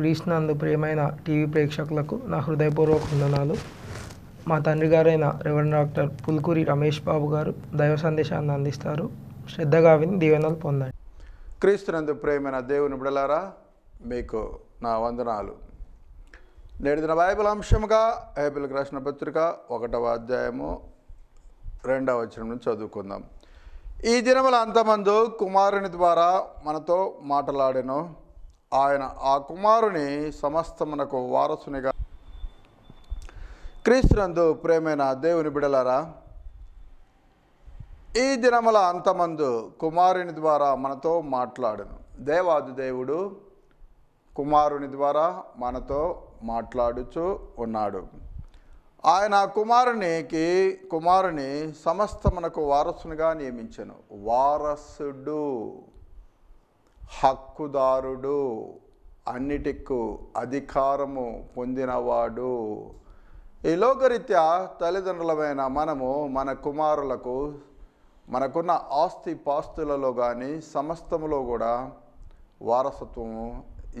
క్రీస్తునందు ప్రియమైన టీవీ ప్రేక్షకులకు నా హృదయపూర్వక వందనాలు మా తండ్రి గారైన రెవెన్ డాక్టర్ పుల్కూరి రమేష్ బాబు గారు దైవ సందేశాన్ని అందిస్తారు శ్రద్ధగా విని దీవెనలు పొందండి క్రీస్తునందు ప్రేమైన దేవుని బిడలారా మీకు నా వందనాలు నేడిదిన బైబిల్ అంశముగా బైబిల్కి కృష్ణ పత్రిక ఒకటవ అధ్యాయము రెండవ వచనం నుంచి చదువుకుందాం ఈ దినముల అంతమందు కుమారుని ద్వారా మనతో మాట్లాడెను ఆయన ఆ కుమారుని సమస్తమునకు వారసునిగా క్రీస్తునందు ప్రేమైన దేవుని బిడలారా ఈ దినముల అంతమందు కుమారుని ద్వారా మనతో మాట్లాడును దేవాది దేవుడు కుమారుని ద్వారా మనతో మాట్లాడుచు ఉన్నాడు ఆయన కుమారునికి కుమారుని సమస్తమునకు వారసునిగా నియమించను వారసుడు హక్కుదారుడు అన్నిటికు అధికారము పొందినవాడు ఈ లోకరీత్యా తల్లిదండ్రులమైన మనము మన కుమారులకు మనకున్న ఆస్తి పాస్తులలో కానీ సమస్తములో కూడా వారసత్వము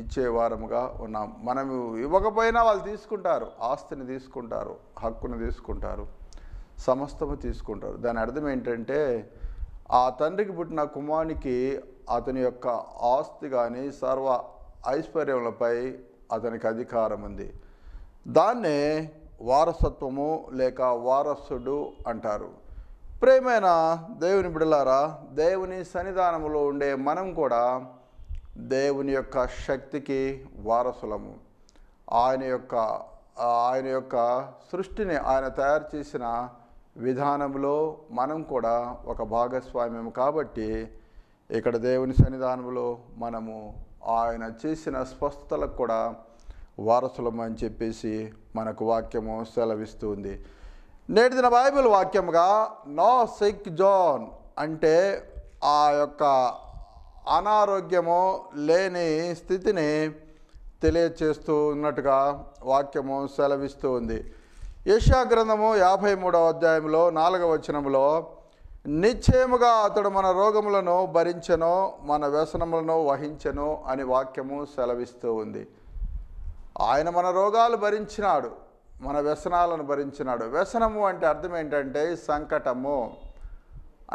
ఇచ్చేవారముగా ఉన్నాం మనము ఇవ్వకపోయినా వాళ్ళు తీసుకుంటారు ఆస్తిని తీసుకుంటారు హక్కును తీసుకుంటారు సమస్తము తీసుకుంటారు దాని అర్థం ఏంటంటే ఆ తండ్రికి పుట్టిన కుమారునికి అతని యొక్క ఆస్తి కానీ సర్వ ఐశ్వర్యములపై అతనికి అధికారం ఉంది దాన్నే వారసత్వము లేక వారసుడు అంటారు ప్రేమైన దేవుని బిడలారా దేవుని సన్నిధానములో ఉండే మనం కూడా దేవుని యొక్క శక్తికి వారసులము ఆయన యొక్క ఆయన యొక్క సృష్టిని ఆయన తయారు చేసిన విధానంలో మనం కూడా ఒక భాగస్వామ్యం కాబట్టి ఇక్కడ దేవుని సన్నిధానంలో మనము ఆయన చేసిన స్వస్థతలకు కూడా వారసులం అని చెప్పేసి మనకు వాక్యము సెలవిస్తుంది నేటి దిన బైబిల్ వాక్యముగా నో సిక్ జోన్ అంటే ఆ యొక్క అనారోగ్యము లేని స్థితిని తెలియచేస్తూ ఉన్నట్టుగా వాక్యము సెలవిస్తూ ఉంది యశాగ్రంథము గ్రంథము యాభై మూడవ అధ్యాయంలో నాలుగవ వచనంలో నిశ్చయముగా అతడు మన రోగములను భరించను మన వ్యసనములను వహించను అని వాక్యము సెలవిస్తూ ఉంది ఆయన మన రోగాలు భరించినాడు మన వ్యసనాలను భరించినాడు వ్యసనము అంటే అర్థం ఏంటంటే సంకటము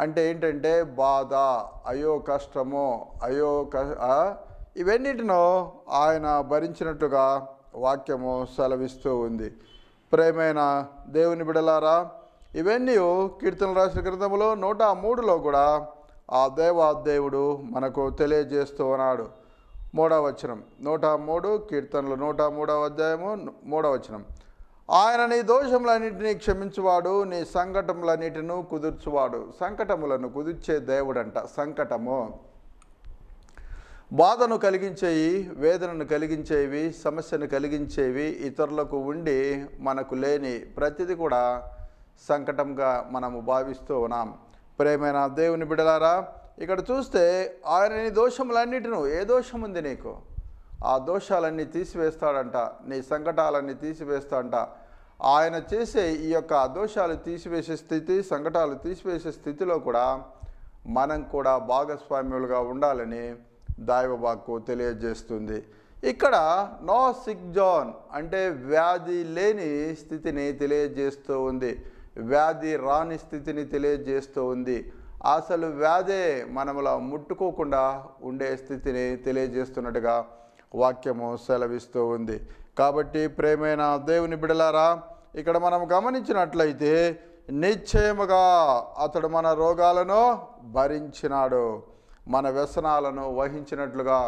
అంటే ఏంటంటే బాధ అయో కష్టము అయ్యో క ఇవన్నిటినో ఆయన భరించినట్టుగా వాక్యము సెలవిస్తూ ఉంది ప్రేమైన దేవుని బిడలారా ఇవన్నీ కీర్తన రాసిన గ్రంథంలో నూట మూడులో కూడా ఆ దేవాదేవుడు దేవుడు మనకు తెలియజేస్తూ ఉన్నాడు మూడవ వచనం నూట మూడు కీర్తనలు నూట మూడవ అధ్యాయము మూడవ వచనం ఆయన నీ దోషములన్నింటినీ క్షమించువాడు నీ సంకటములన్నిటిను కుదుర్చువాడు సంకటములను కుదిర్చే దేవుడంట సంకటము బాధను కలిగించేవి వేదనను కలిగించేవి సమస్యను కలిగించేవి ఇతరులకు ఉండి మనకు లేని ప్రతిదీ కూడా సంకటంగా మనము భావిస్తూ ఉన్నాం ప్రేమైన దేవుని బిడలారా ఇక్కడ చూస్తే ఆయన దోషములన్నిటిను ఏ దోషం ఉంది నీకు ఆ దోషాలన్నీ తీసివేస్తాడంట నీ సంకటాలన్నీ తీసివేస్తాడంట ఆయన చేసే ఈ యొక్క దోషాలు తీసివేసే స్థితి సంకటాలు తీసివేసే స్థితిలో కూడా మనం కూడా భాగస్వామ్యులుగా ఉండాలని దైవబాకు తెలియజేస్తుంది ఇక్కడ నో సిక్ జోన్ అంటే వ్యాధి లేని స్థితిని తెలియజేస్తూ ఉంది వ్యాధి రాని స్థితిని తెలియజేస్తూ ఉంది అసలు వ్యాధే మనములా ముట్టుకోకుండా ఉండే స్థితిని తెలియజేస్తున్నట్టుగా వాక్యము సెలవిస్తూ ఉంది కాబట్టి ప్రేమైన దేవుని బిడలారా ఇక్కడ మనం గమనించినట్లయితే నిశ్చయముగా అతడు మన రోగాలను భరించినాడు మన వ్యసనాలను వహించినట్లుగా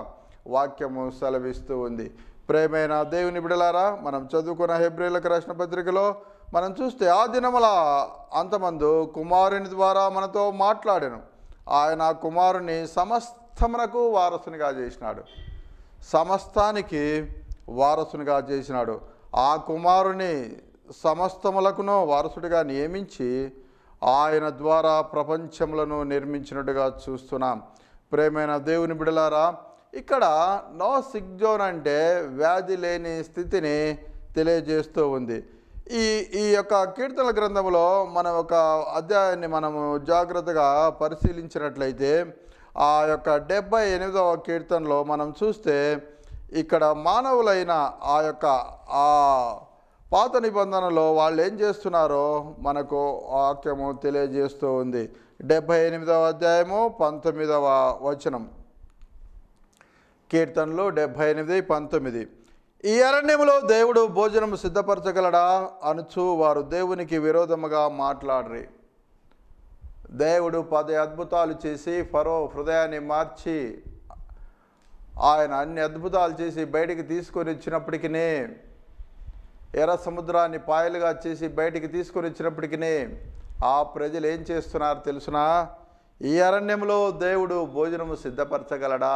వాక్యము సెలవిస్తూ ఉంది ప్రేమైన దేవుని బిడలారా మనం చదువుకున్న హెబ్రిలకు రాసిన పత్రికలో మనం చూస్తే ఆ దినముల అంతమందు కుమారుని ద్వారా మనతో మాట్లాడాను ఆయన కుమారుని సమస్తమునకు వారసునిగా చేసినాడు సమస్తానికి వారసునిగా చేసినాడు ఆ కుమారుని సమస్తములకును వారసుడిగా నియమించి ఆయన ద్వారా ప్రపంచములను నిర్మించినట్టుగా చూస్తున్నాం ప్రేమైన దేవుని బిడలారా ఇక్కడ నో సిగ్జోన్ అంటే వ్యాధి లేని స్థితిని తెలియజేస్తూ ఉంది ఈ ఈ యొక్క కీర్తన గ్రంథంలో మన ఒక అధ్యాయాన్ని మనము జాగ్రత్తగా పరిశీలించినట్లయితే ఆ యొక్క డెబ్బై ఎనిమిదవ కీర్తనలో మనం చూస్తే ఇక్కడ మానవులైన ఆ యొక్క ఆ పాత నిబంధనలో వాళ్ళు ఏం చేస్తున్నారో మనకు వాక్యము తెలియజేస్తూ ఉంది డెబ్భై ఎనిమిదవ అధ్యాయము పంతొమ్మిదవ వచనం కీర్తనలు డెబ్భై ఎనిమిది పంతొమ్మిది ఈ అరణ్యంలో దేవుడు భోజనం సిద్ధపరచగలడా అనుచు వారు దేవునికి విరోధముగా మాట్లాడరి దేవుడు పది అద్భుతాలు చేసి ఫరో హృదయాన్ని మార్చి ఆయన అన్ని అద్భుతాలు చేసి బయటికి తీసుకొని వచ్చినప్పటికీ ఎర్ర సముద్రాన్ని పాయలుగా చేసి బయటికి తీసుకొని వచ్చినప్పటికీ ఆ ప్రజలు ఏం చేస్తున్నారు తెలుసునా ఈ అరణ్యంలో దేవుడు భోజనము సిద్ధపరచగలడా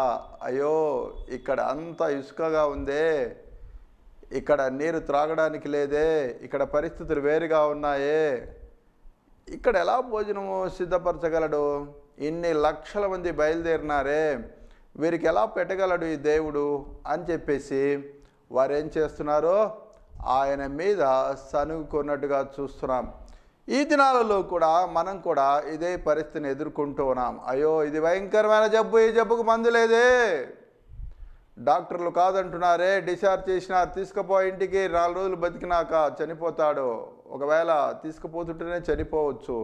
అయ్యో ఇక్కడ అంత ఇసుకగా ఉందే ఇక్కడ నీరు త్రాగడానికి లేదే ఇక్కడ పరిస్థితులు వేరుగా ఉన్నాయే ఇక్కడ ఎలా భోజనము సిద్ధపరచగలడు ఇన్ని లక్షల మంది బయలుదేరినారే వీరికి ఎలా పెట్టగలడు ఈ దేవుడు అని చెప్పేసి వారు ఏం చేస్తున్నారో ఆయన మీద సనుగుకున్నట్టుగా చూస్తున్నాం ఈ దినాలలో కూడా మనం కూడా ఇదే పరిస్థితిని ఎదుర్కొంటూ ఉన్నాం అయ్యో ఇది భయంకరమైన జబ్బు ఈ జబ్బుకు మందు లేదే డాక్టర్లు కాదంటున్నారే డిశ్చార్జ్ చేసిన తీసుకుపో ఇంటికి నాలుగు రోజులు బతికినాక చనిపోతాడు ఒకవేళ తీసుకుపోతుంటేనే చనిపోవచ్చు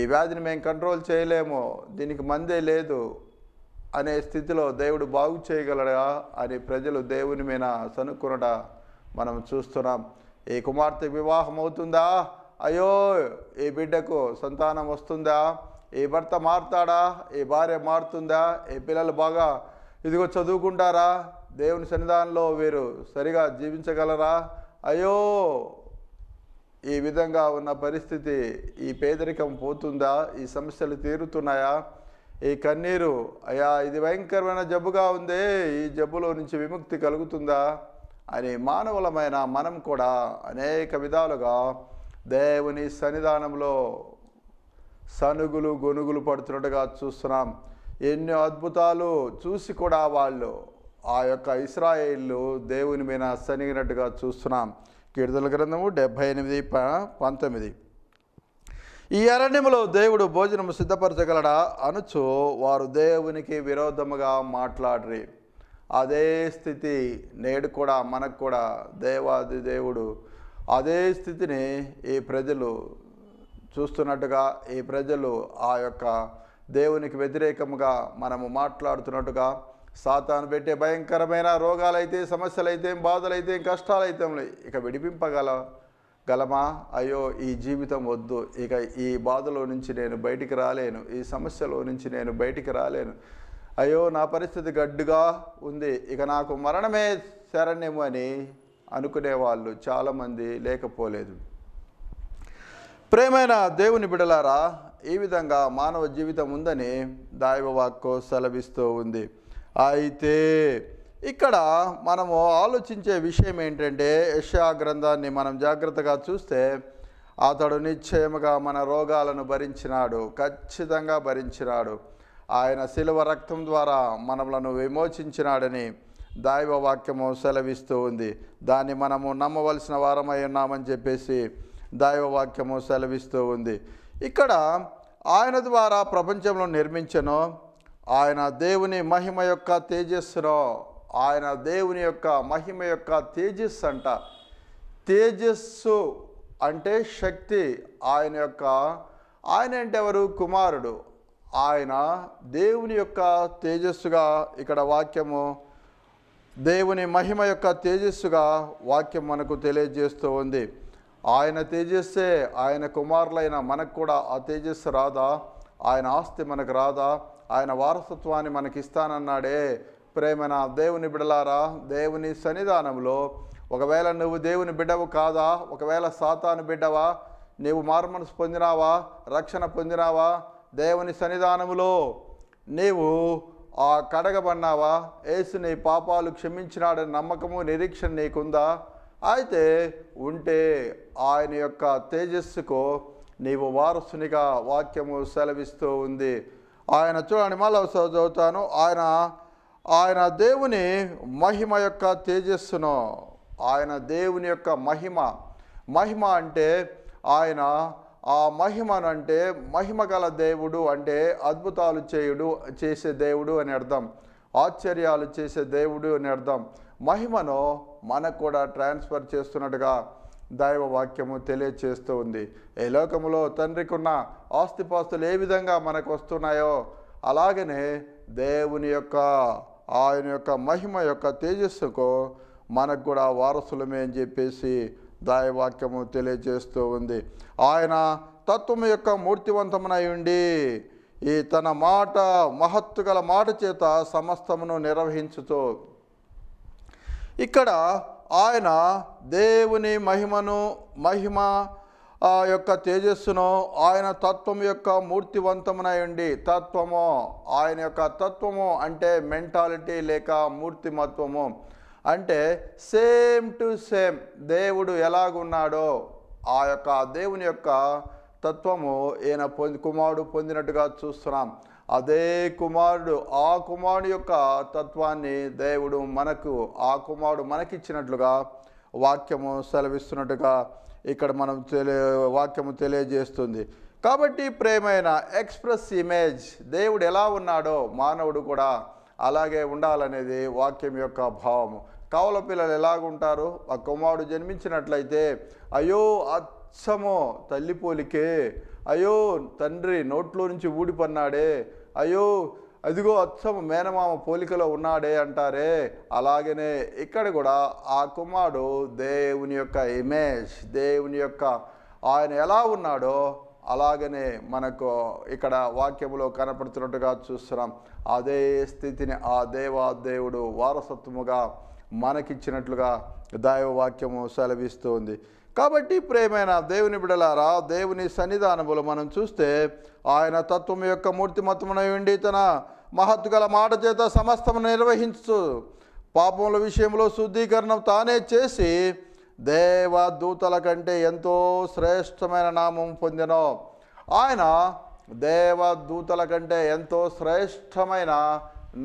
ఈ వ్యాధిని మేము కంట్రోల్ చేయలేము దీనికి మందే లేదు అనే స్థితిలో దేవుడు బాగు చేయగలడా అని ప్రజలు దేవుని మీద సనుక్కునట మనం చూస్తున్నాం ఈ కుమార్తె వివాహం అవుతుందా అయ్యో ఈ బిడ్డకు సంతానం వస్తుందా ఈ భర్త మారుతాడా ఈ భార్య మారుతుందా ఈ పిల్లలు బాగా ఇదిగో చదువుకుంటారా దేవుని సన్నిధానంలో వీరు సరిగా జీవించగలరా అయ్యో ఈ విధంగా ఉన్న పరిస్థితి ఈ పేదరికం పోతుందా ఈ సమస్యలు తీరుతున్నాయా ఈ కన్నీరు అయ్యా ఇది భయంకరమైన జబ్బుగా ఉందే ఈ జబ్బులో నుంచి విముక్తి కలుగుతుందా అని మానవులమైన మనం కూడా అనేక విధాలుగా దేవుని సన్నిధానంలో సనుగులు గొనుగులు పడుతున్నట్టుగా చూస్తున్నాం ఎన్ని అద్భుతాలు చూసి కూడా వాళ్ళు ఆ యొక్క ఇస్రాయేళ్ళు దేవుని మీద అస్తనిగినట్టుగా చూస్తున్నాం కీర్తన గ్రంథము డెబ్భై ఎనిమిది పంతొమ్మిది ఈ అరణ్యంలో దేవుడు భోజనం సిద్ధపరచగలడా అనుచు వారు దేవునికి విరోధముగా మాట్లాడరి అదే స్థితి నేడు కూడా మనకు కూడా దేవాది దేవుడు అదే స్థితిని ఈ ప్రజలు చూస్తున్నట్టుగా ఈ ప్రజలు ఆ యొక్క దేవునికి వ్యతిరేకముగా మనము మాట్లాడుతున్నట్టుగా సాతాను పెట్టే భయంకరమైన రోగాలైతే సమస్యలైతే బాధలైతే కష్టాలైతే ఇక విడిపింపగల గలమా అయ్యో ఈ జీవితం వద్దు ఇక ఈ బాధలో నుంచి నేను బయటికి రాలేను ఈ సమస్యలో నుంచి నేను బయటికి రాలేను అయ్యో నా పరిస్థితి గడ్డుగా ఉంది ఇక నాకు మరణమే శరణ్యము అని అనుకునే వాళ్ళు చాలామంది లేకపోలేదు ప్రేమైన దేవుని బిడలారా ఈ విధంగా మానవ జీవితం ఉందని దైవవాక్కు సెలవిస్తూ ఉంది అయితే ఇక్కడ మనము ఆలోచించే విషయం ఏంటంటే యశా గ్రంథాన్ని మనం జాగ్రత్తగా చూస్తే అతడు నిశ్చయముగా మన రోగాలను భరించినాడు ఖచ్చితంగా భరించినాడు ఆయన శిలువ రక్తం ద్వారా మనములను విమోచించినాడని దైవ వాక్యము సెలవిస్తూ ఉంది దాన్ని మనము నమ్మవలసిన వారమై ఉన్నామని చెప్పేసి దైవ వాక్యము సెలవిస్తూ ఉంది ఇక్కడ ఆయన ద్వారా ప్రపంచంలో నిర్మించను ఆయన దేవుని మహిమ యొక్క తేజస్సులో ఆయన దేవుని యొక్క మహిమ యొక్క తేజస్సు అంట తేజస్సు అంటే శక్తి ఆయన యొక్క ఆయన అంటే ఎవరు కుమారుడు ఆయన దేవుని యొక్క తేజస్సుగా ఇక్కడ వాక్యము దేవుని మహిమ యొక్క తేజస్సుగా వాక్యం మనకు తెలియజేస్తూ ఉంది ఆయన తేజస్సే ఆయన కుమారులైన మనకు కూడా ఆ తేజస్సు రాదా ఆయన ఆస్తి మనకు రాదా ఆయన వారసత్వాన్ని మనకిస్తానన్నాడే ప్రేమన దేవుని బిడలారా దేవుని సన్నిధానంలో ఒకవేళ నువ్వు దేవుని బిడ్డవు కాదా ఒకవేళ సాతాను బిడ్డవా నీవు మార్మనసు పొందినావా రక్షణ పొందినావా దేవుని సన్నిధానములో నీవు ఆ కడగబడినావా ఏసు నీ పాపాలు క్షమించినాడని నమ్మకము నిరీక్షణ నీకుందా అయితే ఉంటే ఆయన యొక్క తేజస్సుకు నీవు వారసునిగా వాక్యము సెలవిస్తూ ఉంది ఆయన చూడండి మళ్ళీ చదువుతాను ఆయన ఆయన దేవుని మహిమ యొక్క తేజస్సును ఆయన దేవుని యొక్క మహిమ మహిమ అంటే ఆయన ఆ మహిమనంటే మహిమ గల దేవుడు అంటే అద్భుతాలు చేయుడు చేసే దేవుడు అని అర్థం ఆశ్చర్యాలు చేసే దేవుడు అని అర్థం మహిమను మనకు కూడా ట్రాన్స్ఫర్ చేస్తున్నట్టుగా దైవ వాక్యము తెలియచేస్తూ ఉంది ఈ లోకములో తండ్రికున్న ఆస్తిపాస్తులు ఏ విధంగా మనకు వస్తున్నాయో అలాగనే దేవుని యొక్క ఆయన యొక్క మహిమ యొక్క తేజస్సుకు మనకు కూడా వారసులమే అని చెప్పేసి దాయవాక్యము తెలియజేస్తూ ఉంది ఆయన తత్వము యొక్క మూర్తివంతమునై ఉండి ఈ తన మాట మహత్తు మాట చేత సమస్తమును నిర్వహించుతూ ఇక్కడ ఆయన దేవుని మహిమను మహిమ యొక్క తేజస్సును ఆయన తత్వం యొక్క మూర్తివంతమునయండి తత్వము ఆయన యొక్క తత్వము అంటే మెంటాలిటీ లేక మూర్తిమత్వము అంటే సేమ్ టు సేమ్ దేవుడు ఎలాగున్నాడో ఆ యొక్క దేవుని యొక్క తత్వము ఈయన పొంది కుమారుడు పొందినట్టుగా చూస్తున్నాం అదే కుమారుడు ఆ కుమారుడు యొక్క తత్వాన్ని దేవుడు మనకు ఆ కుమారుడు మనకిచ్చినట్లుగా వాక్యము సెలవిస్తున్నట్టుగా ఇక్కడ మనం తెలియ వాక్యము తెలియజేస్తుంది కాబట్టి ప్రేమైన ఎక్స్ప్రెస్ ఇమేజ్ దేవుడు ఎలా ఉన్నాడో మానవుడు కూడా అలాగే ఉండాలనేది వాక్యం యొక్క భావము కవల పిల్లలు ఎలాగుంటారు ఆ కుమారుడు జన్మించినట్లయితే అయ్యో అచ్చమో తల్లి పోలికే అయ్యో తండ్రి నోట్లో నుంచి ఊడిపన్నాడే అయ్యో అదిగో అచ్చం మేనమామ పోలికలో ఉన్నాడే అంటారే అలాగనే ఇక్కడ కూడా ఆ కుమారుడు దేవుని యొక్క ఇమేజ్ దేవుని యొక్క ఆయన ఎలా ఉన్నాడో అలాగనే మనకు ఇక్కడ వాక్యములో కనపడుతున్నట్టుగా చూస్తున్నాం అదే స్థితిని ఆ దేవా దేవుడు వారసత్వముగా మనకిచ్చినట్లుగా దైవవాక్యము సెలవిస్తుంది కాబట్టి ప్రేమైన దేవుని బిడలారా దేవుని సన్నిధానములు మనం చూస్తే ఆయన తత్వం యొక్క మూర్తిమత్వమై ఉండి తన మహత్తుగల మాట చేత సమస్తము నిర్వహించు పాపముల విషయంలో శుద్ధీకరణ తానే చేసి దేవదూతల కంటే ఎంతో శ్రేష్టమైన నామం పొందినో ఆయన దేవదూతల కంటే ఎంతో శ్రేష్టమైన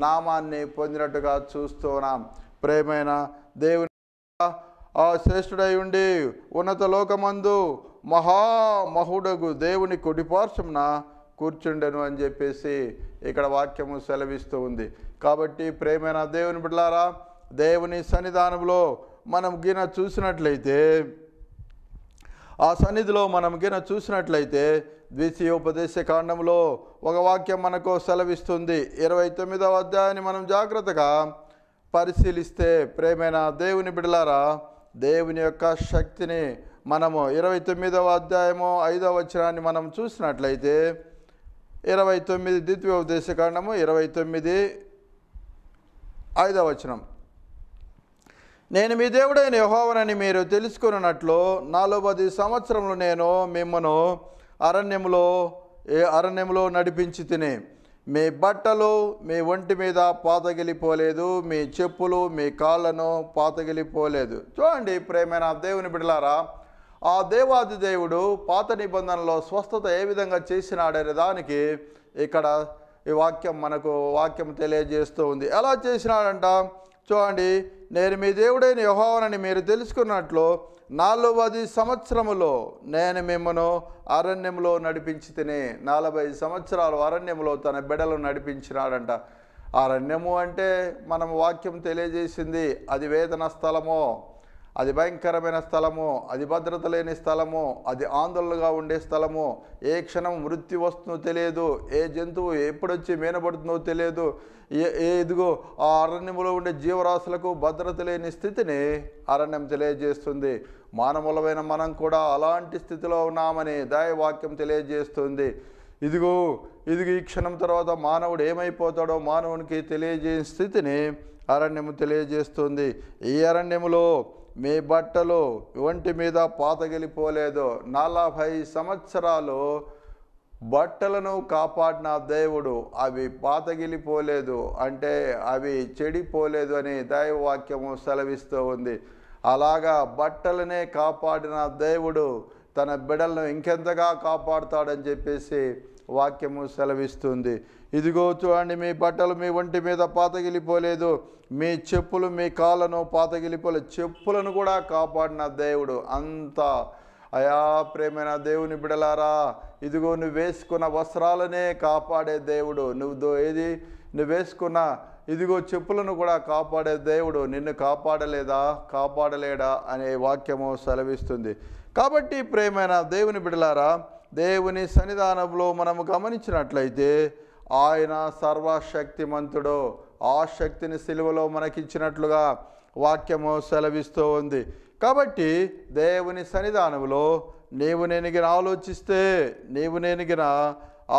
నామాన్ని పొందినట్టుగా చూస్తున్నాం ప్రేమైన దేవుని ఆ శ్రేష్ఠుడై ఉండి ఉన్నత లోకమందు మహామహుడగు దేవుని కుడిపార్శ్వమున కూర్చుండెను అని చెప్పేసి ఇక్కడ వాక్యము సెలవిస్తూ ఉంది కాబట్టి ప్రేమైన దేవుని బిడ్డారా దేవుని సన్నిధానంలో మనం గిన చూసినట్లయితే ఆ సన్నిధిలో మనం గిన చూసినట్లయితే ద్వితీయోపదేశ కాండంలో ఒక వాక్యం మనకు సెలవిస్తుంది ఇరవై తొమ్మిదవ అధ్యాయాన్ని మనం జాగ్రత్తగా పరిశీలిస్తే ప్రేమైన దేవుని బిడ్డలారా దేవుని యొక్క శక్తిని మనము ఇరవై తొమ్మిదవ అధ్యాయము ఐదవ వచనాన్ని మనం చూసినట్లయితే ఇరవై తొమ్మిది ద్వితీయ ద్వితీయోపదేశకాండము ఇరవై తొమ్మిది ఐదవ వచనం నేను మీ దేవుడైన యహోవనని మీరు తెలుసుకున్నట్లు నలభై సంవత్సరంలో నేను మిమ్మను అరణ్యంలో ఏ అరణ్యంలో నడిపించి తినే మీ బట్టలు మీ ఒంటి మీద పాతగిలిపోలేదు మీ చెప్పులు మీ కాళ్ళను పాతగిలిపోలేదు చూడండి ప్రేమైన దేవుని బిడలారా ఆ దేవాది దేవుడు పాత నిబంధనలో స్వస్థత ఏ విధంగా చేసినాడనే దానికి ఇక్కడ ఈ వాక్యం మనకు వాక్యం తెలియజేస్తూ ఉంది ఎలా చేసినాడంట చూడండి నేను మీ దేవుడైన యహోవనని మీరు తెలుసుకున్నట్లు నాలువది సంవత్సరములో నేను మిమ్మను అరణ్యంలో నడిపించి తిని నలభై సంవత్సరాలు అరణ్యంలో తన బిడలు నడిపించినాడంట అరణ్యము అంటే మనం వాక్యం తెలియజేసింది అది వేదన స్థలమో అది భయంకరమైన స్థలము అది భద్రత లేని స్థలము అది ఆందోళనగా ఉండే స్థలము ఏ క్షణం మృత్యు వస్తుందో తెలియదు ఏ జంతువు ఎప్పుడొచ్చి మేనబడుతుందో తెలియదు ఏ ఏ ఇదిగో ఆ అరణ్యములో ఉండే జీవరాశులకు భద్రత లేని స్థితిని అరణ్యం తెలియజేస్తుంది మానవులమైన మనం కూడా అలాంటి స్థితిలో ఉన్నామని దయవాక్యం తెలియజేస్తుంది ఇదిగో ఇదిగో ఈ క్షణం తర్వాత మానవుడు ఏమైపోతాడో మానవునికి తెలియజేయని స్థితిని అరణ్యము తెలియజేస్తుంది ఈ అరణ్యములో మీ బట్టలు ఒంటి మీద పాతగిలిపోలేదు నలభై సంవత్సరాలు బట్టలను కాపాడిన దేవుడు అవి పాతగిలిపోలేదు అంటే అవి చెడిపోలేదు అని దైవవాక్యము సెలవిస్తూ ఉంది అలాగా బట్టలనే కాపాడిన దేవుడు తన బిడలను ఇంకెంతగా కాపాడుతాడని చెప్పేసి వాక్యము సెలవిస్తుంది ఇదిగో చూడండి మీ బట్టలు మీ ఒంటి మీద పాతగిలిపోలేదు మీ చెప్పులు మీ కాళ్ళను పాతగిలిపోలేదు చెప్పులను కూడా కాపాడిన దేవుడు అంత అయా ప్రేమైన దేవుని బిడలారా ఇదిగో నువ్వు వేసుకున్న వస్త్రాలనే కాపాడే దేవుడు నువ్వు ఏది నువ్వు వేసుకున్న ఇదిగో చెప్పులను కూడా కాపాడే దేవుడు నిన్ను కాపాడలేదా కాపాడలేడా అనే వాక్యము సెలవిస్తుంది కాబట్టి ప్రేమైన దేవుని బిడలారా దేవుని సన్నిధానంలో మనము గమనించినట్లయితే ఆయన సర్వశక్తిమంతుడు ఆ శక్తిని సిలువలో మనకిచ్చినట్లుగా వాక్యము సెలవిస్తూ ఉంది కాబట్టి దేవుని సన్నిధానంలో నీవు నేనిగిన ఆలోచిస్తే నీవు నేనిగిన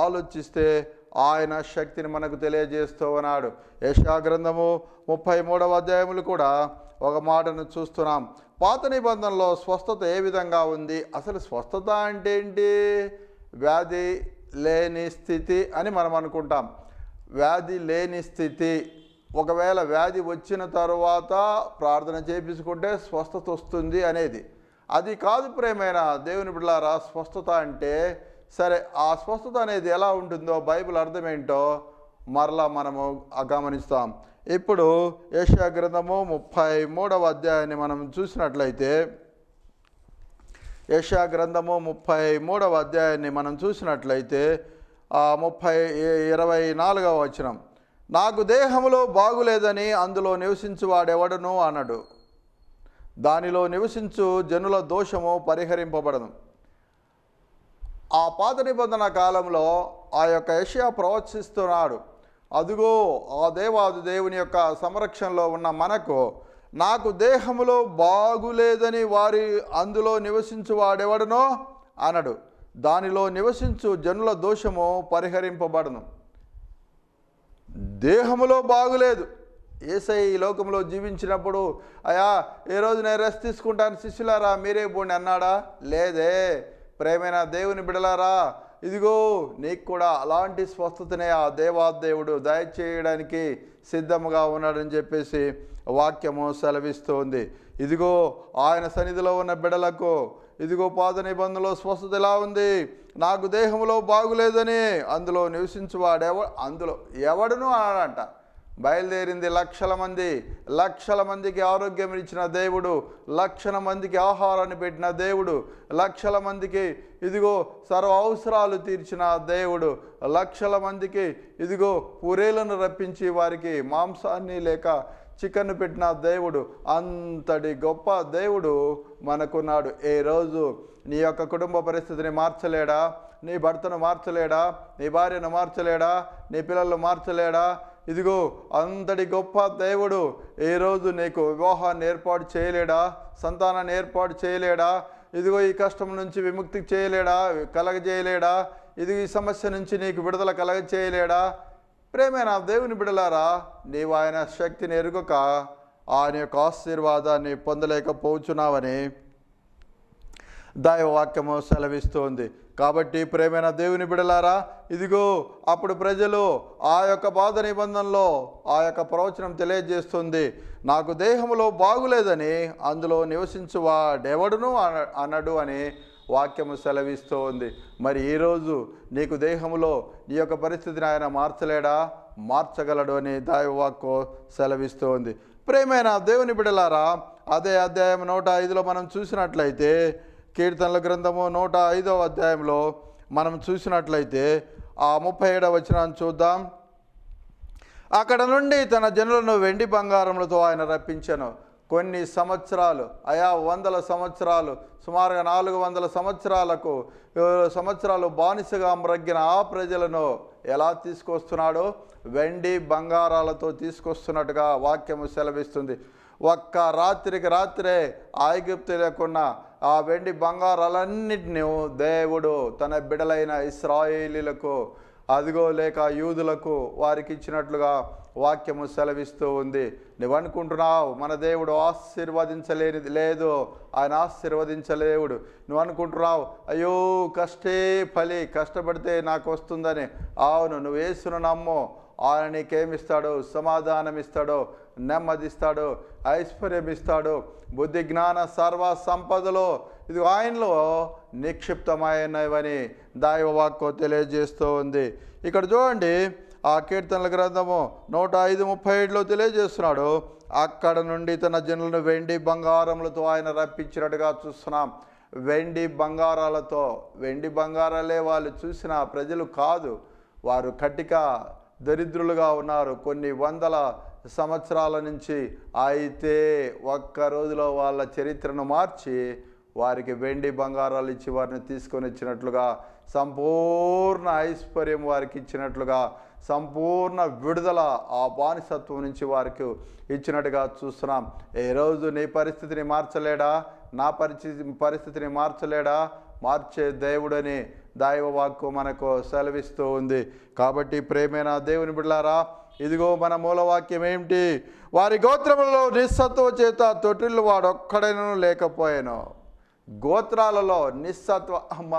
ఆలోచిస్తే ఆయన శక్తిని మనకు తెలియజేస్తూ ఉన్నాడు యశాగ్రంథము ముప్పై మూడవ అధ్యాయములు కూడా ఒక మాటను చూస్తున్నాం పాత నిబంధనలో స్వస్థత ఏ విధంగా ఉంది అసలు స్వస్థత అంటే ఏంటి వ్యాధి లేని స్థితి అని మనం అనుకుంటాం వ్యాధి లేని స్థితి ఒకవేళ వ్యాధి వచ్చిన తర్వాత ప్రార్థన చేపించుకుంటే స్వస్థత వస్తుంది అనేది అది కాదు ప్రేమైన దేవుని బిడ్డారా స్వస్థత అంటే సరే ఆ స్వస్థత అనేది ఎలా ఉంటుందో బైబిల్ అర్థమేంటో మరలా మనము గమనిస్తాం ఇప్పుడు ఏషియా గ్రంథము ముప్పై మూడవ అధ్యాయాన్ని మనం చూసినట్లయితే యశా గ్రంథము ముప్పై మూడవ అధ్యాయాన్ని మనం చూసినట్లయితే ముప్పై ఇరవై నాలుగవ వచనం నాకు దేహములో బాగులేదని అందులో నివసించువాడెవడను అనడు దానిలో నివసించు జనుల దోషము పరిహరింపబడను ఆ పాత నిబంధన కాలంలో ఆ యొక్క ఏషియా ప్రవచిస్తున్నాడు అదుగో ఆ దేవాది దేవుని యొక్క సంరక్షణలో ఉన్న మనకు నాకు దేహములో బాగులేదని వారి అందులో నివసించు వాడెవడనో అనడు దానిలో నివసించు జనుల దోషము పరిహరింపబడను దేహములో బాగులేదు ఏసై ఈ లోకంలో జీవించినప్పుడు అయా ఏ రోజు నేను రెస్ట్ తీసుకుంటాను శిష్యులారా మీరే పోండి అన్నాడా లేదే ప్రేమైన దేవుని బిడలారా ఇదిగో నీకు కూడా అలాంటి స్వస్థతనే ఆ దేవాదేవుడు దయచేయడానికి సిద్ధముగా ఉన్నాడని చెప్పేసి వాక్యము సెలవిస్తోంది ఇదిగో ఆయన సన్నిధిలో ఉన్న బిడలకు ఇదిగో పాద నిబంధనలో స్వస్థత ఎలా ఉంది నాకు దేహంలో బాగులేదని అందులో నివసించువాడెవ అందులో ఎవడను అనంట బయలుదేరింది లక్షల మంది లక్షల మందికి ఆరోగ్యం ఇచ్చిన దేవుడు లక్షల మందికి ఆహారాన్ని పెట్టిన దేవుడు లక్షల మందికి ఇదిగో సర్వ అవసరాలు తీర్చిన దేవుడు లక్షల మందికి ఇదిగో పురేలను రప్పించి వారికి మాంసాన్ని లేక చికెన్ పెట్టిన దేవుడు అంతటి గొప్ప దేవుడు మనకున్నాడు ఏ రోజు నీ యొక్క కుటుంబ పరిస్థితిని మార్చలేడా నీ భర్తను మార్చలేడా నీ భార్యను మార్చలేడా నీ పిల్లలను మార్చలేడా ఇదిగో అంతటి గొప్ప దేవుడు ఏ రోజు నీకు వివాహాన్ని ఏర్పాటు చేయలేడా సంతానాన్ని ఏర్పాటు చేయలేడా ఇదిగో ఈ కష్టం నుంచి విముక్తి చేయలేడా కలగజేయలేడా ఇది ఈ సమస్య నుంచి నీకు విడుదల కలగజేయలేడా ప్రేమైన దేవుని బిడలారా నీవు ఆయన శక్తిని ఎరుగక ఆయన యొక్క ఆశీర్వాదాన్ని పొందలేకపోతున్నావని దైవవాక్యము సెలవిస్తోంది కాబట్టి ప్రేమైన దేవుని బిడలారా ఇదిగో అప్పుడు ప్రజలు ఆ యొక్క బాధ నిబంధనలో ఆ యొక్క ప్రవచనం తెలియజేస్తుంది నాకు దేహంలో బాగులేదని అందులో నివసించువాడెవడును అనడు అని వాక్యము సెలవిస్తూ ఉంది మరి ఈరోజు నీకు దేహంలో నీ యొక్క పరిస్థితిని ఆయన మార్చలేడా మార్చగలడు అని దైవవాక్కు సెలవిస్తూ ఉంది ప్రేమైన దేవుని బిడలారా అదే అధ్యాయం నూట ఐదులో మనం చూసినట్లయితే కీర్తనల గ్రంథము నూట ఐదవ అధ్యాయంలో మనం చూసినట్లయితే ఆ ముప్పై ఏడవ వచ్చినాన్ని చూద్దాం అక్కడ నుండి తన జనులను వెండి బంగారములతో ఆయన రప్పించను కొన్ని సంవత్సరాలు అయా వందల సంవత్సరాలు సుమారుగా నాలుగు వందల సంవత్సరాలకు సంవత్సరాలు బానిసగా మ్రగ్గిన ఆ ప్రజలను ఎలా తీసుకొస్తున్నాడో వెండి బంగారాలతో తీసుకొస్తున్నట్టుగా వాక్యము సెలవిస్తుంది ఒక్క రాత్రికి రాత్రే ఐగుప్తు లేకుండా ఆ వెండి బంగారాలన్నింటినీ దేవుడు తన బిడలైన ఇస్రాయేలీలకు అదిగో లేక యూదులకు వారికి ఇచ్చినట్లుగా వాక్యము సెలవిస్తూ ఉంది నువ్వు అనుకుంటున్నావు మన దేవుడు ఆశీర్వదించలేనిది లేదు ఆయన ఆశీర్వదించలేవుడు నువ్వు అనుకుంటున్నావు అయ్యో కష్టే ఫలి కష్టపడితే నాకు వస్తుందని అవును నువ్వు వేసును నమ్ము ఆయన నీకేమిస్తాడో సమాధానం ఇస్తాడో నెమ్మదిస్తాడు ఐశ్వర్యం ఇస్తాడు బుద్ధి జ్ఞాన సర్వ సంపదలు ఇది ఆయనలో నిక్షిప్తమైనవని దైవవాక్కు తెలియజేస్తూ ఉంది ఇక్కడ చూడండి ఆ కీర్తనల గ్రంథము నూట ఐదు ముప్పై ఏడులో తెలియజేస్తున్నాడు అక్కడ నుండి తన జనులను వెండి బంగారములతో ఆయన రప్పించినట్టుగా చూస్తున్నాం వెండి బంగారాలతో వెండి బంగారాలే వాళ్ళు చూసిన ప్రజలు కాదు వారు కటిక దరిద్రులుగా ఉన్నారు కొన్ని వందల సంవత్సరాల నుంచి అయితే ఒక్క రోజులో వాళ్ళ చరిత్రను మార్చి వారికి వెండి బంగారాలు ఇచ్చి వారిని తీసుకొని ఇచ్చినట్లుగా సంపూర్ణ ఐశ్వర్యం వారికి ఇచ్చినట్లుగా సంపూర్ణ విడుదల ఆ బానిసత్వం నుంచి వారికి ఇచ్చినట్టుగా చూస్తున్నాం ఏ రోజు నీ పరిస్థితిని మార్చలేడా నా పరిస్థితి పరిస్థితిని మార్చలేడా మార్చే దేవుడని దైవవాక్కు మనకు సెలవిస్తూ ఉంది కాబట్టి ప్రేమైన దేవుని బిడ్లారా ఇదిగో మన మూలవాక్యం ఏమిటి వారి గోత్రములలో నిస్సత్వ చేత తొట్టిల్లు వాడొక్కడైనను లేకపోయాను గోత్రాలలో నిస్సత్వ అమ్మ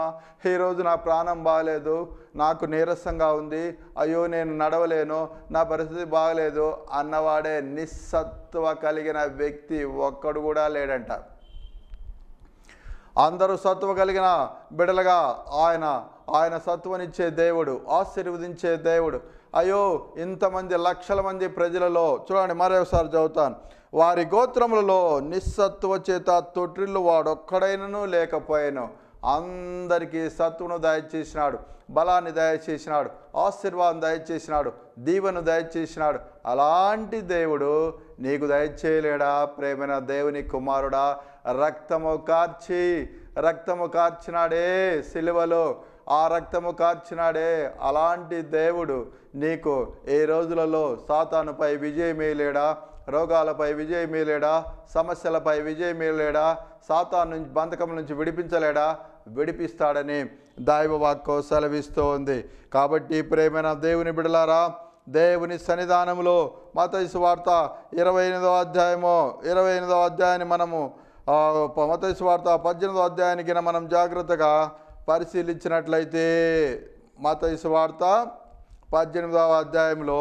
ఈరోజు నా ప్రాణం బాగాలేదు నాకు నీరసంగా ఉంది అయ్యో నేను నడవలేను నా పరిస్థితి బాగలేదు అన్నవాడే నిస్సత్వ కలిగిన వ్యక్తి ఒక్కడు కూడా లేడంట అందరూ సత్వ కలిగిన బిడలుగా ఆయన ఆయన సత్వనిచ్చే దేవుడు ఆశీర్వదించే దేవుడు అయ్యో ఇంతమంది లక్షల మంది ప్రజలలో చూడండి మరోసారి చదువుతాను వారి గోత్రములలో నిస్సత్వ చేత తొట్టిల్లు వాడొక్కడైనను లేకపోయాను అందరికీ సత్వను దయచేసినాడు బలాన్ని దయచేసినాడు ఆశీర్వాదం దయచేసినాడు దీవెను దయచేసినాడు అలాంటి దేవుడు నీకు దయచేయలేడా ప్రేమైన దేవుని కుమారుడా రక్తము కార్చి రక్తము కార్చినాడే సిలువలో ఆ రక్తము కార్చినాడే అలాంటి దేవుడు నీకు ఈ రోజులలో సాతానుపై లేడా రోగాలపై లేడా సమస్యలపై లేడా సాతాన్ నుంచి బంధకం నుంచి విడిపించలేడా విడిపిస్తాడని దైవవాక్కు సెలవిస్తూ ఉంది కాబట్టి ప్రేమైన దేవుని బిడలారా దేవుని సన్నిధానంలో మతైసు వార్త ఇరవై ఎనిమిదో అధ్యాయము ఇరవై ఎనిమిదో అధ్యాయాన్ని మనము మతైసు వార్త పద్దెనిమిదో అధ్యాయానికి మనం జాగ్రత్తగా పరిశీలించినట్లయితే మత వార్త పద్దెనిమిదవ అధ్యాయంలో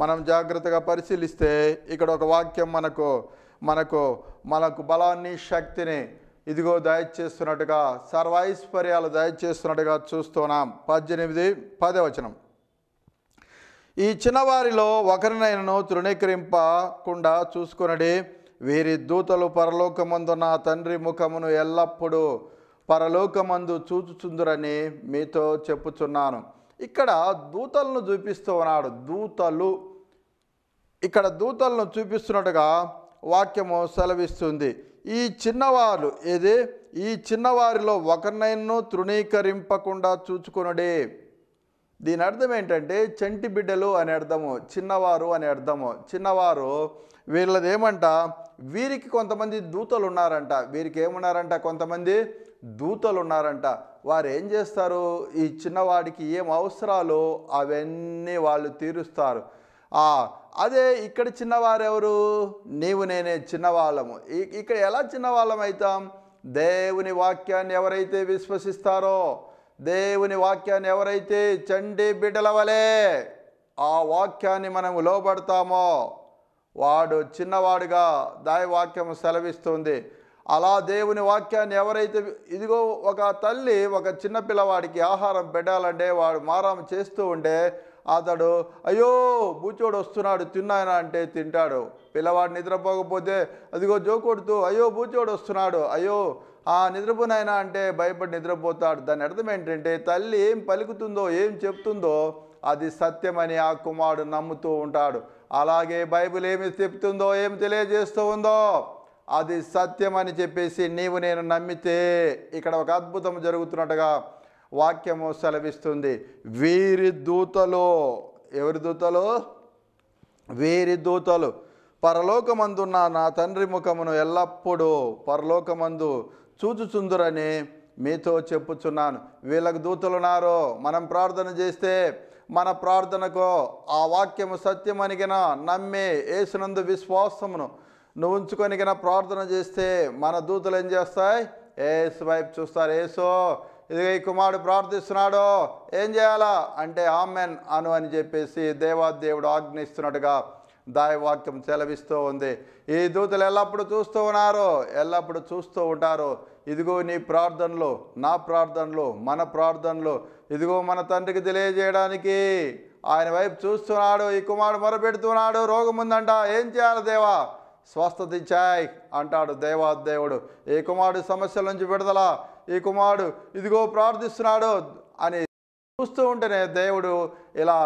మనం జాగ్రత్తగా పరిశీలిస్తే ఇక్కడ ఒక వాక్యం మనకు మనకు మనకు బలాన్ని శక్తిని ఇదిగో దయచేస్తున్నట్టుగా సర్వైశ్వర్యాలు దయచేస్తున్నట్టుగా చూస్తున్నాం పద్దెనిమిది పదవచనం ఈ చిన్నవారిలో ఒకరినైనను తృణీకరింపకుండా చూసుకునడి వీరి దూతలు పరలోకమందున్న తండ్రి ముఖమును ఎల్లప్పుడూ పరలోకమందు చూచుచుందురని మీతో చెప్పుచున్నాను ఇక్కడ దూతలను చూపిస్తూ ఉన్నాడు దూతలు ఇక్కడ దూతలను చూపిస్తున్నట్టుగా వాక్యము సెలవిస్తుంది ఈ చిన్నవారు ఏది ఈ చిన్నవారిలో ఒకరినైనా తృణీకరింపకుండా చూచుకునుడే దీని అర్థం ఏంటంటే చంటి బిడ్డలు అనే అర్థము చిన్నవారు అని అర్థము చిన్నవారు వీళ్ళదేమంట వీరికి కొంతమంది దూతలు ఉన్నారంట వీరికి ఏమున్నారంట కొంతమంది దూతలు ఉన్నారంట వారు ఏం చేస్తారు ఈ చిన్నవాడికి ఏం అవసరాలు అవన్నీ వాళ్ళు తీరుస్తారు అదే ఇక్కడ చిన్నవారెవరు నీవు నేనే చిన్నవాళ్ళము ఇక్కడ ఎలా చిన్నవాళ్ళం అవుతాం దేవుని వాక్యాన్ని ఎవరైతే విశ్వసిస్తారో దేవుని వాక్యాన్ని ఎవరైతే చండి బిడ్డల వలె ఆ వాక్యాన్ని మనం లోపడతామో వాడు చిన్నవాడుగా దాయి వాక్యం సెలవిస్తుంది అలా దేవుని వాక్యాన్ని ఎవరైతే ఇదిగో ఒక తల్లి ఒక చిన్న పిల్లవాడికి ఆహారం పెట్టాలంటే వాడు మారం చేస్తూ ఉంటే అతడు అయ్యో బూచోడు వస్తున్నాడు తిన్నాయన అంటే తింటాడు పిల్లవాడు నిద్రపోకపోతే అదిగో జోకొడుతూ అయ్యో బూచోడు వస్తున్నాడు అయ్యో ఆ నిద్రపోనైనా అంటే భయపడి నిద్రపోతాడు దాని అర్థం ఏంటంటే తల్లి ఏం పలుకుతుందో ఏం చెప్తుందో అది సత్యమని ఆ కుమారుడు నమ్ముతూ ఉంటాడు అలాగే బైబిల్ ఏమి చెప్తుందో ఏమి తెలియజేస్తూ ఉందో అది సత్యం అని చెప్పేసి నీవు నేను నమ్మితే ఇక్కడ ఒక అద్భుతం జరుగుతున్నట్టుగా వాక్యము సెలవిస్తుంది వీరి దూతలో ఎవరి దూతలో వీరి దూతలు పరలోకమందున్న నా తండ్రి ముఖమును ఎల్లప్పుడూ పరలోకమందు చూచుచుందురని మీతో చెప్పుచున్నాను వీళ్ళకు దూతలున్నారు మనం ప్రార్థన చేస్తే మన ప్రార్థనకు ఆ వాక్యము సత్యమనిగిన నమ్మి ఏసునందు విశ్వాసమును నువ్వు ఉంచుకొని కన్నా ప్రార్థన చేస్తే మన దూతలు ఏం చేస్తాయి ఏసు వైపు చూస్తారు ఏసో ఇదిగో ఈ కుమారుడు ప్రార్థిస్తున్నాడు ఏం చేయాలా అంటే ఆమెన్ అను అని చెప్పేసి దేవాదేవుడు ఆజ్ఞిస్తున్నట్టుగా దాయవాక్యం చెలవిస్తూ ఉంది ఈ దూతలు ఎల్లప్పుడూ చూస్తూ ఉన్నారు ఎల్లప్పుడూ చూస్తూ ఉంటారు ఇదిగో నీ ప్రార్థనలు నా ప్రార్థనలు మన ప్రార్థనలు ఇదిగో మన తండ్రికి తెలియజేయడానికి ఆయన వైపు చూస్తున్నాడు ఈ కుమారుడు మొరపెడుతున్నాడు రోగం ఉందంట ఏం చేయాలి దేవా స్వస్థతిచ్చాయ్ అంటాడు దేవాదేవుడు ఈ కుమారుడు సమస్యల నుంచి విడుదల ఈ కుమారుడు ఇదిగో ప్రార్థిస్తున్నాడు అని చూస్తూ ఉంటేనే దేవుడు ఇలా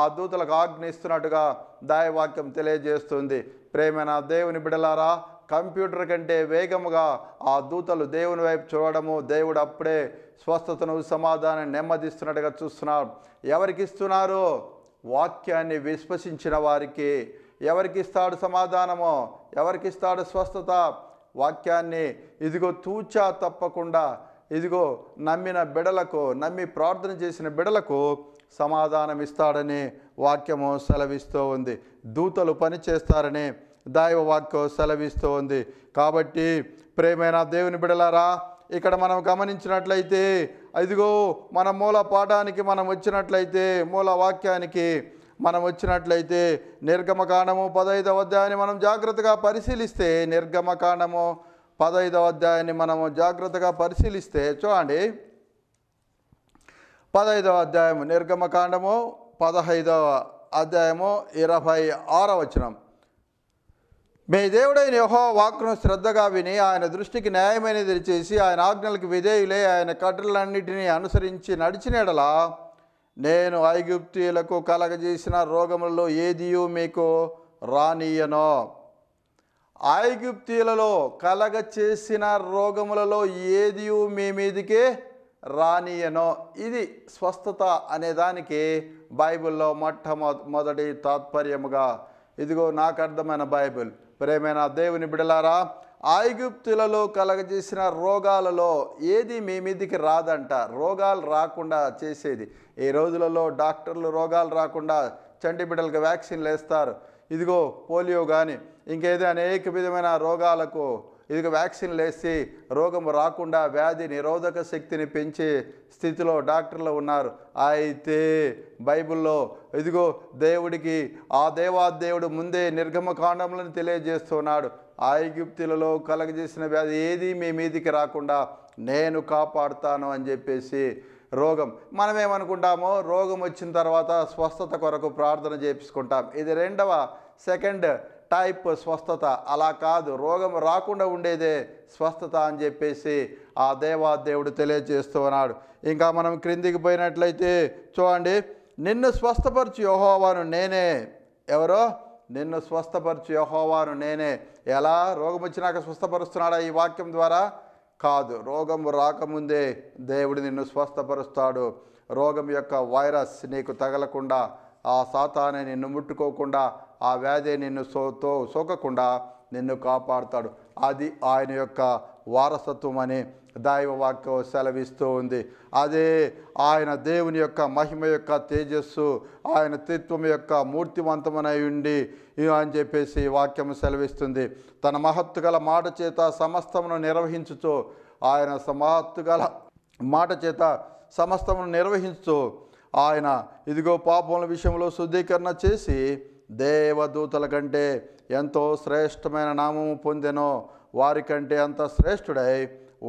ఆ దూతలకు ఆజ్ఞిస్తున్నట్టుగా దాయవాక్యం తెలియజేస్తుంది ప్రేమైన దేవుని బిడలారా కంప్యూటర్ కంటే వేగముగా ఆ దూతలు దేవుని వైపు చూడడము దేవుడు అప్పుడే స్వస్థతను సమాధానం నెమ్మదిస్తున్నట్టుగా చూస్తున్నారు ఎవరికి ఇస్తున్నారు వాక్యాన్ని విశ్వసించిన వారికి ఎవరికిస్తాడు సమాధానమో ఎవరికిస్తాడు స్వస్థత వాక్యాన్ని ఇదిగో తూచా తప్పకుండా ఇదిగో నమ్మిన బిడలకు నమ్మి ప్రార్థన చేసిన బిడలకు సమాధానం ఇస్తాడని వాక్యము సెలవిస్తూ ఉంది దూతలు పనిచేస్తారని దైవ వాక్యం సెలవిస్తూ ఉంది కాబట్టి ప్రేమైన దేవుని బిడలారా ఇక్కడ మనం గమనించినట్లయితే ఇదిగో మన మూల పాఠానికి మనం వచ్చినట్లయితే మూల వాక్యానికి మనం వచ్చినట్లయితే నిర్గమకాండము పదైదవ అధ్యాయాన్ని మనం జాగ్రత్తగా పరిశీలిస్తే నిర్గమకాండము పదైదవ అధ్యాయాన్ని మనము జాగ్రత్తగా పరిశీలిస్తే చూడండి పదైదవ అధ్యాయము నిర్గమకాండము పదహైదవ అధ్యాయము ఇరవై ఆరవ వచనం మీ దేవుడైన యహో వాక్ను శ్రద్ధగా విని ఆయన దృష్టికి న్యాయమైనది చేసి ఆయన ఆజ్ఞలకు విధేయులే ఆయన కట్టలన్నింటినీ అనుసరించి నడిచినడలా నేను ఐగుప్తీయులకు కలగజేసిన రోగములలో ఏదియో మీకు రానియనో ఐగుప్తీయులలో కలగ చేసిన రోగములలో ఏది మీ మీదికే రానియనో ఇది స్వస్థత అనేదానికి బైబిల్లో మొట్టమొ మొదటి తాత్పర్యముగా ఇదిగో నాకు అర్థమైన బైబిల్ ప్రేమైన దేవుని బిడలారా ఐగుప్తులలో కలగజేసిన రోగాలలో ఏది మీ మీదికి రాదంట రోగాలు రాకుండా చేసేది ఈ రోజులలో డాక్టర్లు రోగాలు రాకుండా చంటి బిడ్డలకు వ్యాక్సిన్లు వేస్తారు ఇదిగో పోలియో కానీ ఇంకేదో అనేక విధమైన రోగాలకు ఇదిగో వ్యాక్సిన్లు వేసి రోగం రాకుండా వ్యాధి నిరోధక శక్తిని పెంచే స్థితిలో డాక్టర్లు ఉన్నారు అయితే బైబిల్లో ఇదిగో దేవుడికి ఆ దేవాదేవుడు ముందే నిర్గమకాండములను తెలియజేస్తున్నాడు ఐగుప్తులలో కలగజేసిన వ్యాధి ఏది మీ మీదికి రాకుండా నేను కాపాడుతాను అని చెప్పేసి రోగం మనం ఏమనుకుంటామో రోగం వచ్చిన తర్వాత స్వస్థత కొరకు ప్రార్థన చేపించుకుంటాం ఇది రెండవ సెకండ్ టైప్ స్వస్థత అలా కాదు రోగం రాకుండా ఉండేదే స్వస్థత అని చెప్పేసి ఆ దేవా దేవుడు తెలియజేస్తూ ఉన్నాడు ఇంకా మనం క్రిందికి పోయినట్లయితే చూడండి నిన్ను స్వస్థపరచు యోహోవాను నేనే ఎవరో నిన్ను స్వస్థపరచు యోహోవాను నేనే ఎలా రోగం వచ్చినాక స్వస్థపరుస్తున్నాడా ఈ వాక్యం ద్వారా కాదు రోగం రాకముందే దేవుడు నిన్ను స్వస్థపరుస్తాడు రోగం యొక్క వైరస్ నీకు తగలకుండా ఆ సాతానే నిన్ను ముట్టుకోకుండా ఆ వ్యాధి నిన్ను సోతో సోకకుండా నిన్ను కాపాడుతాడు అది ఆయన యొక్క వారసత్వం అని వాక్యం సెలవిస్తూ ఉంది అదే ఆయన దేవుని యొక్క మహిమ యొక్క తేజస్సు ఆయన త్రిత్వం యొక్క మూర్తివంతమనై ఉండి అని చెప్పేసి వాక్యం సెలవిస్తుంది తన మహత్తు గల మాట చేత సమస్తమును నిర్వహించుతూ ఆయన సమహత్తు గల మాట చేత సమస్తమును నిర్వహించుతూ ఆయన ఇదిగో పాపముల విషయంలో శుద్ధీకరణ చేసి దేవదూతల కంటే ఎంతో శ్రేష్టమైన నామము పొందెనో వారికంటే అంత శ్రేష్ఠుడై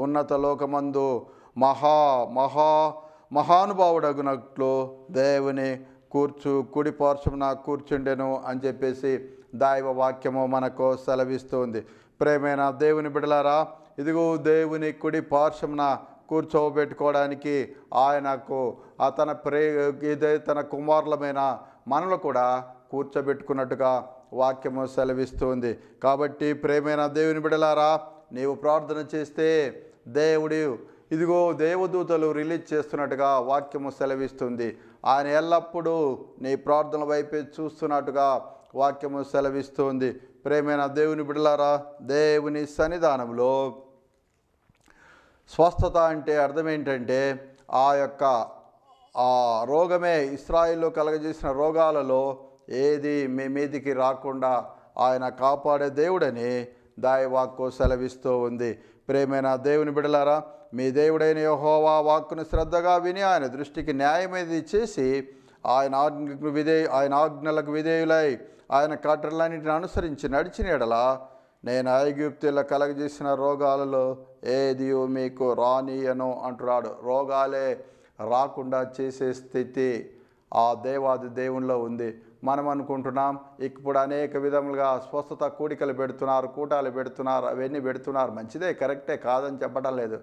ఉన్నత లోకమందు మహా మహా మహానుభావుడగునట్లు దేవుని కూర్చు కుడి కూర్చుండెను అని చెప్పేసి దైవ వాక్యము మనకు సెలవిస్తుంది ప్రేమైన దేవుని బిడలారా ఇదిగో దేవుని కుడి పార్శ్వమున కూర్చోబెట్టుకోవడానికి ఆయనకు అతన ప్రే ఇదే తన కుమారులమైన మనలు కూడా కూర్చోబెట్టుకున్నట్టుగా వాక్యము సెలవిస్తుంది కాబట్టి ప్రేమైన దేవుని బిడలారా నీవు ప్రార్థన చేస్తే దేవుడి ఇదిగో దేవదూతలు రిలీజ్ చేస్తున్నట్టుగా వాక్యము సెలవిస్తుంది ఆయన ఎల్లప్పుడూ నీ ప్రార్థన వైపే చూస్తున్నట్టుగా వాక్యము సెలవిస్తుంది ప్రేమైన దేవుని బిడలారా దేవుని సన్నిధానంలో స్వస్థత అంటే అర్థం ఏంటంటే ఆ యొక్క ఆ రోగమే ఇస్రాయిల్లో కలగజేసిన రోగాలలో ఏది మీ మీదికి రాకుండా ఆయన కాపాడే దేవుడని దాయవాక్కు సెలవిస్తూ ఉంది ప్రేమైన దేవుని బిడలారా మీ దేవుడైన యహోవా వాక్కును శ్రద్ధగా విని ఆయన దృష్టికి న్యాయమేది చేసి ఆయన ఆజ్ఞకు విధేయు ఆయన ఆజ్ఞలకు విధేయులై ఆయన కట్టలన్నింటిని అనుసరించి నడిచిన ఎడలా నేను ఐగుప్తుల కలగజేసిన రోగాలలో ఏది మీకు రానియను అంటున్నాడు రోగాలే రాకుండా చేసే స్థితి ఆ దేవాది దేవునిలో ఉంది మనం అనుకుంటున్నాం ఇప్పుడు అనేక విధములుగా స్వస్థత కూడికలు పెడుతున్నారు కూటాలు పెడుతున్నారు అవన్నీ పెడుతున్నారు మంచిదే కరెక్టే కాదని చెప్పడం లేదు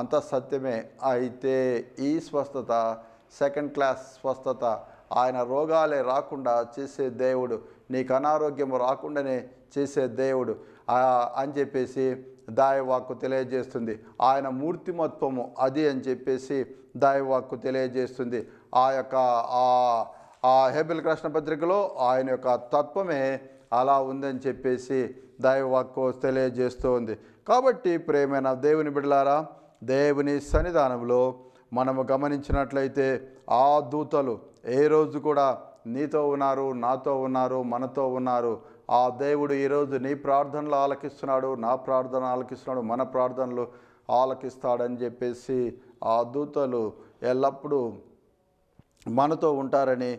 అంత సత్యమే అయితే ఈ స్వస్థత సెకండ్ క్లాస్ స్వస్థత ఆయన రోగాలే రాకుండా చేసే దేవుడు నీకు అనారోగ్యం రాకుండానే చేసే దేవుడు అని చెప్పేసి దాయవాక్కు తెలియజేస్తుంది ఆయన మూర్తిమత్వము అది అని చెప్పేసి దాయవాక్కు తెలియజేస్తుంది ఆ యొక్క ఆ ఆ హేబిల్ కృష్ణ పత్రికలో ఆయన యొక్క తత్వమే అలా ఉందని చెప్పేసి దైవవాక్కు తెలియజేస్తోంది కాబట్టి ప్రేమైన దేవుని బిడ్డలారా దేవుని సన్నిధానంలో మనము గమనించినట్లయితే ఆ దూతలు ఏ రోజు కూడా నీతో ఉన్నారు నాతో ఉన్నారు మనతో ఉన్నారు ఆ దేవుడు ఈరోజు నీ ప్రార్థనలు ఆలకిస్తున్నాడు నా ప్రార్థన ఆలకిస్తున్నాడు మన ప్రార్థనలు ఆలకిస్తాడని చెప్పేసి ఆ దూతలు ఎల్లప్పుడూ మనతో ఉంటారని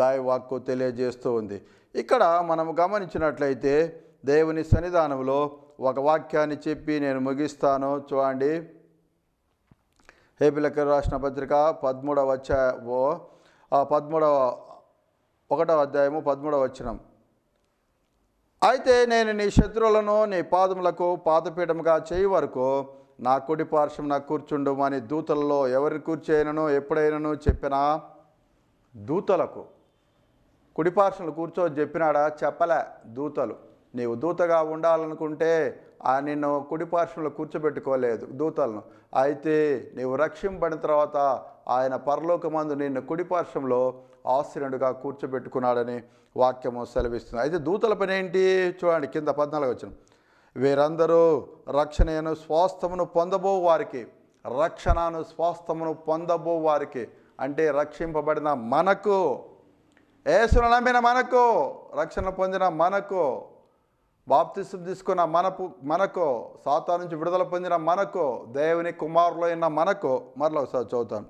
దాయవాక్కు తెలియజేస్తూ ఉంది ఇక్కడ మనం గమనించినట్లయితే దేవుని సన్నిధానంలో ఒక వాక్యాన్ని చెప్పి నేను ముగిస్తాను చూడండి హేపిలకు రాసిన పత్రిక పదమూడవ ఆ పదమూడవ ఒకటవ అధ్యాయము పదమూడవ వచ్చినం అయితే నేను నీ శత్రువులను నీ పాదములకు పాదపీఠముగా చేయి వరకు నా కుడి పార్శ్వం నా కూర్చుండమని దూతలలో ఎవరిని కూర్చేయనను ఎప్పుడైనానో చెప్పినా దూతలకు కుడిపార్షలు కూర్చో చెప్పినాడా చెప్పలే దూతలు నీవు దూతగా ఉండాలనుకుంటే ఆ నిన్ను కుడిపార్శ్వంలో కూర్చోబెట్టుకోలేదు దూతలను అయితే నీవు రక్షింపడిన తర్వాత ఆయన పరలోకమందు నిన్ను కుడిపార్శ్వంలో ఆశ్రయుడుగా కూర్చోబెట్టుకున్నాడని వాక్యము సెలవిస్తుంది అయితే దూతల పని ఏంటి చూడండి కింద పద్నాలుగు వచ్చిన వీరందరూ రక్షణను స్వాస్థమును పొందబో వారికి రక్షణను స్వాస్థమును పొందబో వారికి అంటే రక్షింపబడిన మనకు ఏసును నమ్మిన మనకు రక్షణ పొందిన మనకు బాప్తిస్తం తీసుకున్న మనపు మనకు సాతా నుంచి విడుదల పొందిన మనకు దేవుని కుమారులు అయిన మనకు మరలా ఒకసారి చదువుతాను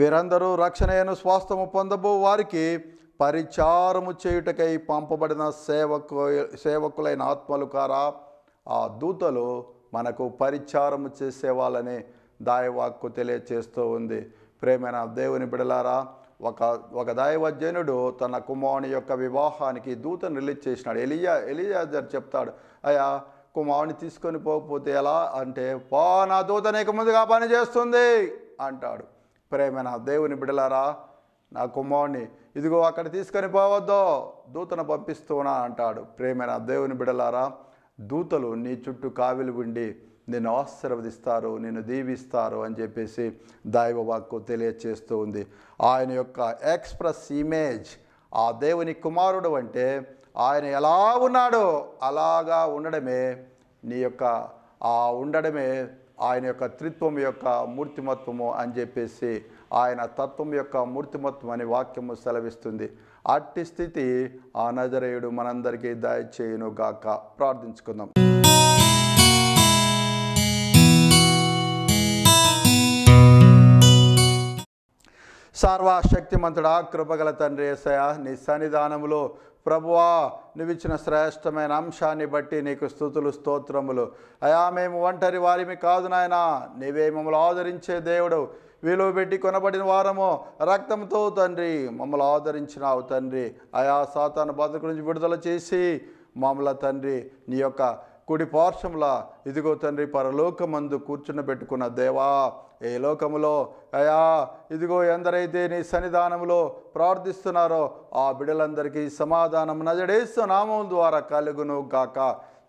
వీరందరూ రక్షణయను స్వాస్థము పొందబో వారికి పరిచారము చేయుటకై పంపబడిన సేవకు సేవకులైన ఆత్మలు కారా ఆ దూతలు మనకు పరిచారము చేసేవాళ్ళని దాయవాక్కు తెలియచేస్తూ ఉంది ప్రేమైన దేవుని బిడలారా ఒక ఒక దైవజనుడు తన కుమారుని యొక్క వివాహానికి దూత రిలీజ్ చేసినాడు ఎలియా ఎలియాజర్ చెప్తాడు అయ్యా కుమారుని తీసుకొని పోకపోతే ఎలా అంటే పో నా దూత నీకు ముందుగా పని చేస్తుంది అంటాడు ప్రేమ నా దేవుని బిడలారా నా కుమారుని ఇదిగో అక్కడ తీసుకొని పోవద్దో దూతను పంపిస్తున్నా అంటాడు ప్రేమ నా దేవుని బిడలారా దూతలు నీ చుట్టూ కావిలు ఉండి నేను ఆశీర్వదిస్తారు నేను దీవిస్తారు అని చెప్పేసి దైవ వాక్కు తెలియచేస్తూ ఉంది ఆయన యొక్క ఎక్స్ప్రెస్ ఇమేజ్ ఆ దేవుని కుమారుడు అంటే ఆయన ఎలా ఉన్నాడో అలాగా ఉండడమే నీ యొక్క ఆ ఉండడమే ఆయన యొక్క త్రిత్వం యొక్క మూర్తిమత్వము అని చెప్పేసి ఆయన తత్వం యొక్క మూర్తిమత్వం అనే వాక్యము సెలవిస్తుంది అట్టి స్థితి ఆ నజరేయుడు మనందరికీ గాక ప్రార్థించుకుందాం మంతుడా కృపగల తండ్రి ఏసయ నీ సన్నిధానములో ప్రభువా నువ్విచ్చిన శ్రేష్టమైన అంశాన్ని బట్టి నీకు స్థుతులు స్తోత్రములు అయా మేము ఒంటరి వారిమి కాదు నాయన నీవే మమ్మల్ని ఆదరించే దేవుడు విలువ పెట్టి కొనబడిన వారము రక్తంతో తండ్రి మమ్మల్ని ఆదరించినావు తండ్రి అయా సాతాను బాధ నుంచి విడుదల చేసి మమ్మల తండ్రి నీ యొక్క కుడి పార్శ్వంలా ఇదిగో తండ్రి పరలోకమందు కూర్చున్నబెట్టుకున్న దేవా ఏ లోకములో అయా ఇదిగో ఎందరైతే నీ సన్నిధానంలో ప్రార్థిస్తున్నారో ఆ బిడలందరికీ సమాధానం నజడేసు నామం ద్వారా కలుగును గాక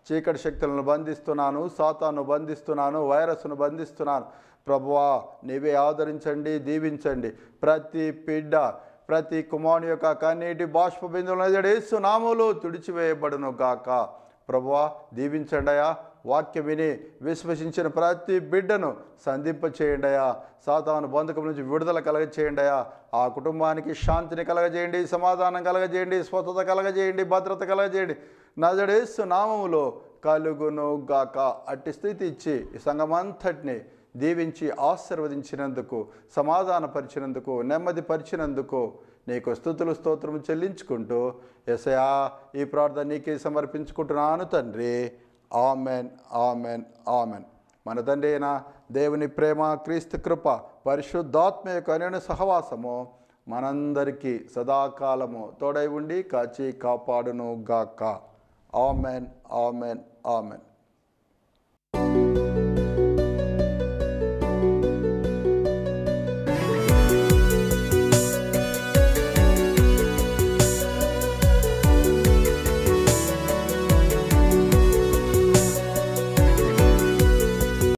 చీకటి శక్తులను బంధిస్తున్నాను సాతాను బంధిస్తున్నాను వైరస్ను బంధిస్తున్నాను ప్రభువా నీవే ఆదరించండి దీవించండి ప్రతి బిడ్డ ప్రతి కుమారుని యొక్క కన్నీటి బాష్ప బిందువులు నజడేస్తు నామములు తుడిచివేయబడును గాక ప్రభువా దీవించండియా వాక్యం విని విశ్వసించిన ప్రతి బిడ్డను సంధింప చేయండియా సాతాను బంధకం నుంచి విడుదల కలగచేయండియా ఆ కుటుంబానికి శాంతిని కలగజేయండి సమాధానం కలగజేయండి స్వతత కలగజేయండి భద్రత కలగజేయండి నజడేస్తు నామములో కలుగును గాక అట్టి స్థితి ఇచ్చి ఈ సంఘమంతటిని దీవించి ఆశీర్వదించినందుకు సమాధానపరిచినందుకు నెమ్మదిపరిచినందుకు నీకు స్థుతులు స్తోత్రము చెల్లించుకుంటూ ఎసయా ఈ ప్రార్థన నీకే సమర్పించుకుంటున్నాను తండ్రి ఆమెన్ ఆమెన్ ఆమెన్ మన తండ్రి అయిన దేవుని ప్రేమ క్రీస్తు కృప పరిశుద్ధాత్మ యొక్క అనేన సహవాసము మనందరికీ సదాకాలము తోడై ఉండి కాచి కాపాడును గాక ఆమెన్ ఆమెన్ ఆమెన్